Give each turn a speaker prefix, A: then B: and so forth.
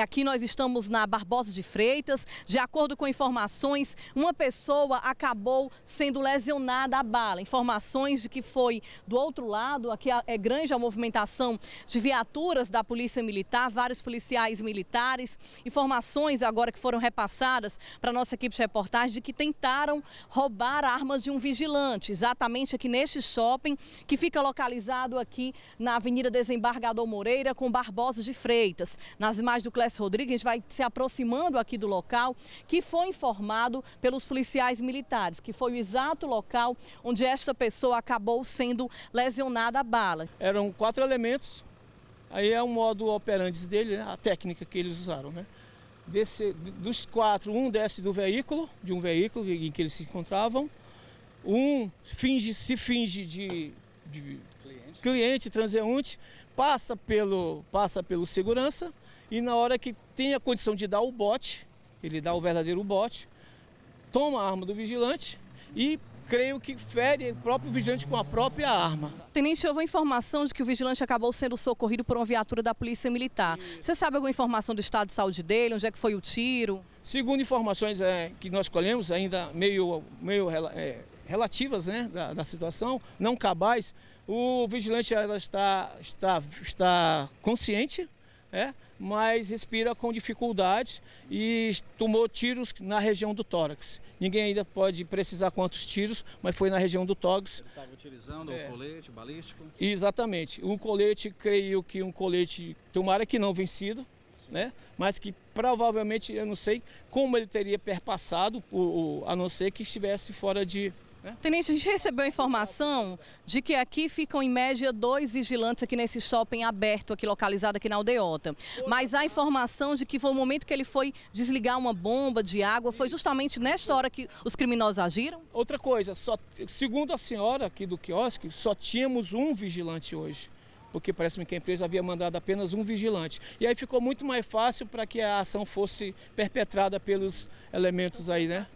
A: Aqui nós estamos na Barbosa de Freitas. De acordo com informações, uma pessoa acabou sendo lesionada a bala. Informações de que foi do outro lado, aqui é grande a movimentação de viaturas da Polícia Militar, vários policiais militares. Informações agora que foram repassadas para nossa equipe de reportagem de que tentaram roubar armas de um vigilante, exatamente aqui neste shopping, que fica localizado aqui na Avenida Desembargador Moreira com Barbosa de Freitas. Nas imagens do Clé Moisés Rodrigues vai se aproximando aqui do local que foi informado pelos policiais militares, que foi o exato local onde esta pessoa acabou sendo lesionada
B: a bala. Eram quatro elementos, aí é o modo operante dele, né, a técnica que eles usaram, né? Desse, dos quatro, um desce do veículo, de um veículo em que eles se encontravam, um finge, se finge de, de cliente. cliente transeunte, passa pelo, passa pelo segurança, e na hora que tem a condição de dar o bote, ele dá o verdadeiro bote, toma a arma do vigilante e creio que fere o próprio vigilante com a própria arma. Tenente,
A: houve informação de que o vigilante acabou sendo socorrido por uma viatura da Polícia Militar. Você sabe alguma informação
B: do estado de saúde dele? Onde é que foi o tiro? Segundo informações é, que nós colhemos, ainda meio, meio é, relativas né, da, da, situação, não cabais, o vigilante ela está, está, está consciente, é, mas respira com dificuldade e tomou tiros na região do tórax. Ninguém ainda pode precisar quantos tiros, mas foi na região do tórax. Estava utilizando é. o colete balístico? Exatamente. Um colete, creio que um colete, tomara que não vencido, né? mas que provavelmente, eu não sei como ele teria perpassado, a não ser que estivesse fora de,
A: é? Tenente, a gente recebeu a informação de que aqui ficam em média dois vigilantes aqui nesse shopping aberto, aqui localizado aqui na aldeota. Mas a informação de que foi o momento que ele foi desligar uma bomba de água, foi justamente nesta hora que os criminosos agiram?
B: Outra coisa, só, segundo a senhora aqui do quiosque, só tínhamos um vigilante hoje. Porque parece-me que a empresa havia mandado apenas um vigilante. E aí ficou muito mais fácil para que a ação fosse perpetrada pelos elementos aí, né?